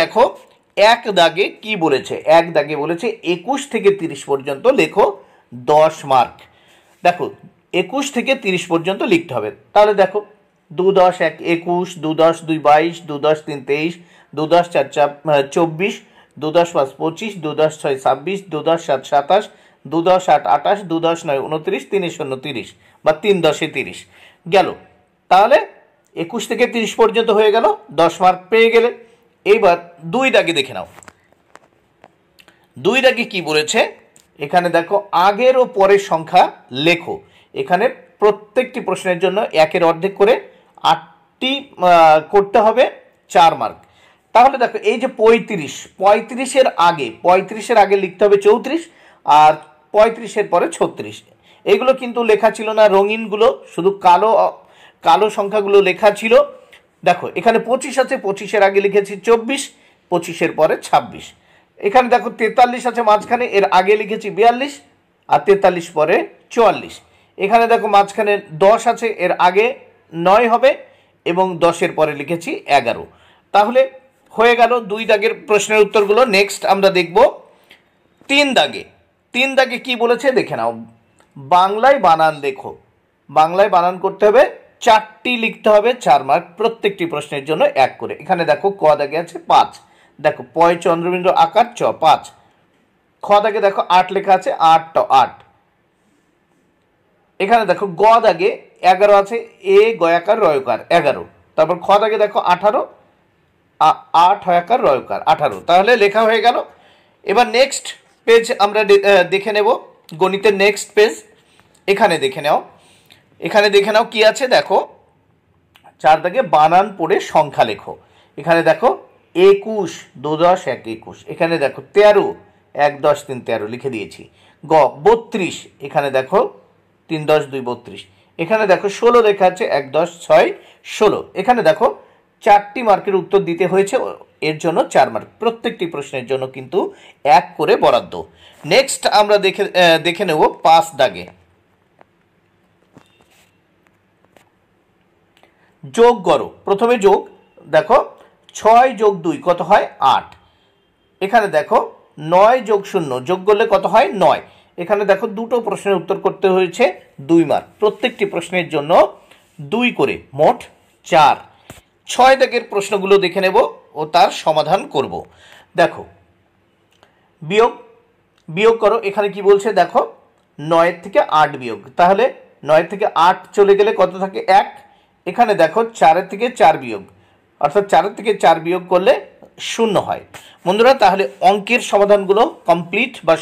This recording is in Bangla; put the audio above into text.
দেখো এক দাগে কি বলেছে এক দাগে বলেছে একুশ থেকে তিরিশ পর্যন্ত লেখো দশ মার্ক দেখো একুশ থেকে তিরিশ পর্যন্ত লিখতে হবে তাহলে দেখো দু দশ এক একুশ দু দশ দুই বাইশ দু দশ তিন তেইশ দু দশ চার চব্বিশ দু দশ পাঁচ পঁচিশ দু দশ ছয় ছাব্বিশ দু দশ সাত সাতাশ দু দশ আট আঠাশ দু দশ নয় উনত্রিশ তিন শূন্য তিরিশ বা তিন দশে তিরিশ গেল তাহলে একুশ থেকে তিরিশ পর্যন্ত হয়ে গেল দশ মার্ক পেয়ে গেলে এইবার দুই দাগে দেখে নাও দুই দাগে কি বলেছে এখানে দেখো আগের ও পরের সংখ্যা লেখো এখানে প্রত্যেকটি প্রশ্নের জন্য একের অর্ধেক করে আটটি করতে হবে চার মার্ক তাহলে দেখো এই যে পঁয়ত্রিশ পঁয়ত্রিশের আগে পঁয়ত্রিশের আগে লিখতে হবে চৌত্রিশ আর পঁয়ত্রিশের পরে ছত্রিশ এগুলো কিন্তু লেখা ছিল না রঙিনগুলো শুধু কালো কালো সংখ্যাগুলো লেখা ছিল দেখো এখানে পঁচিশ আছে পঁচিশের আগে লিখেছি চব্বিশ পঁচিশের পরে ছাব্বিশ এখানে দেখো তেতাল্লিশ আছে মাঝখানে এর আগে লিখেছি বিয়াল্লিশ আর তেতাল্লিশ পরে চুয়াল্লিশ এখানে দেখো মাঝখানে দশ আছে এর আগে নয় হবে এবং দশের পরে লিখেছি এগারো তাহলে হয়ে গেল দুই দাগের প্রশ্নের উত্তরগুলো নেক্সট আমরা দেখব তিন দাগে তিন দাগে কি বলেছে দেখে নাও বাংলায় বানান দেখো বাংলায় বানান করতে হবে চারটি লিখতে হবে চার মার্ক প্রত্যেকটি প্রশ্নের জন্য এক করে এখানে দেখো ক দাগে আছে পাঁচ দেখো পয় চন্দ্রবিন্দু আকার চ পাঁচ খ দাগে দেখো আট লেখা আছে আট ট আট এখানে দেখো গ দাগে এগারো আছে এ গয়াকার রয়কার এগারো তারপর খ দাগে দেখো আঠারো আট হয়াকার রয়কার আঠারো তাহলে লেখা হয়ে গেল এবার নেক্সট পেজ আমরা দেখে নেব গণিতের নেক্সট পেজ এখানে দেখে নেও এখানে দেখে নাও কি আছে দেখো চার দাগে বানান পড়ে সংখ্যা লেখো এখানে দেখো একুশ দু দশ এক একুশ এখানে দেখো তেরো এক দশ তিন তেরো লিখে দিয়েছি গ বত্রিশ এখানে দেখো তিন দশ দুই বত্রিশ এখানে দেখো ষোলো লেখা আছে এক দশ ছয় ষোলো এখানে দেখো চারটি মার্কের উত্তর দিতে হয়েছে এর জন্য চার মার্ক প্রত্যেকটি প্রশ্নের জন্য কিন্তু এক করে বরাদ্দ নেক্সট আমরা দেখে দেখে নেব পাঁচ দাগে যোগ করো প্রথমে যোগ দেখো ছয় যোগ দুই কত হয় আট এখানে দেখো নয় যোগ শূন্য যোগ করলে কত হয় নয় এখানে দেখো দুটো প্রশ্নের উত্তর করতে হয়েছে দুই মার প্রত্যেকটি প্রশ্নের জন্য দুই করে মোট চার ছয় দেখের প্রশ্নগুলো দেখে নেব ও তার সমাধান করব দেখো বিয়োগ বিয়োগ করো এখানে কি বলছে দেখো নয়ের থেকে আট বিয়োগ তাহলে নয়ের থেকে আট চলে গেলে কত থাকে এক এখানে দেখো চারের থেকে চার বিয়োগ অর্থাৎ চারের থেকে চার বিয়োগ করলে শূন্য হয় বন্ধুরা তাহলে অঙ্কের সমাধানগুলো কমপ্লিট বা